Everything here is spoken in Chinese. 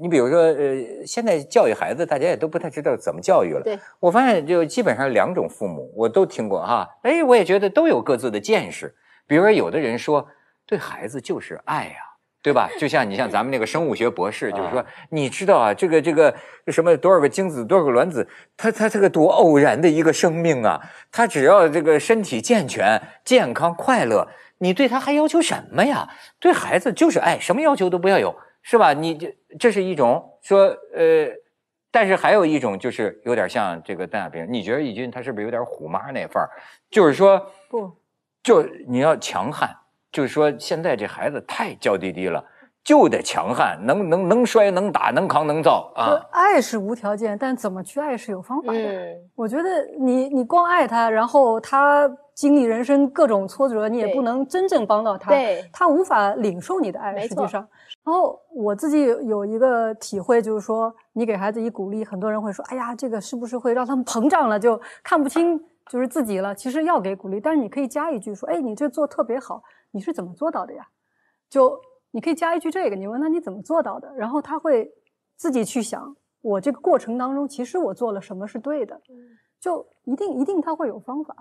你比如说，呃，现在教育孩子，大家也都不太知道怎么教育了。对，我发现就基本上两种父母，我都听过哈。哎，我也觉得都有各自的见识。比如说，有的人说，对孩子就是爱呀，对吧？就像你像咱们那个生物学博士，就是说，你知道啊，这个这个什么多少个精子多少个卵子，他他这个多偶然的一个生命啊，他只要这个身体健全、健康、快乐，你对他还要求什么呀？对孩子就是爱，什么要求都不要有。是吧？你这这是一种说，呃，但是还有一种就是有点像这个邓亚萍。你觉得易君他是不是有点虎妈那份儿？就是说不，就你要强悍。就是说现在这孩子太娇滴滴了，就得强悍，能能能摔能打能扛能造啊！爱是无条件，但怎么去爱是有方法的。我觉得你你光爱他，然后他。经历人生各种挫折，你也不能真正帮到他，他无法领受你的爱。实际上，然后我自己有有一个体会，就是说，你给孩子一鼓励，很多人会说，哎呀，这个是不是会让他们膨胀了，就看不清就是自己了？其实要给鼓励，但是你可以加一句说，哎，你这做特别好，你是怎么做到的呀？就你可以加一句这个，你问他你怎么做到的？然后他会自己去想，我这个过程当中，其实我做了什么是对的，就一定一定他会有方法。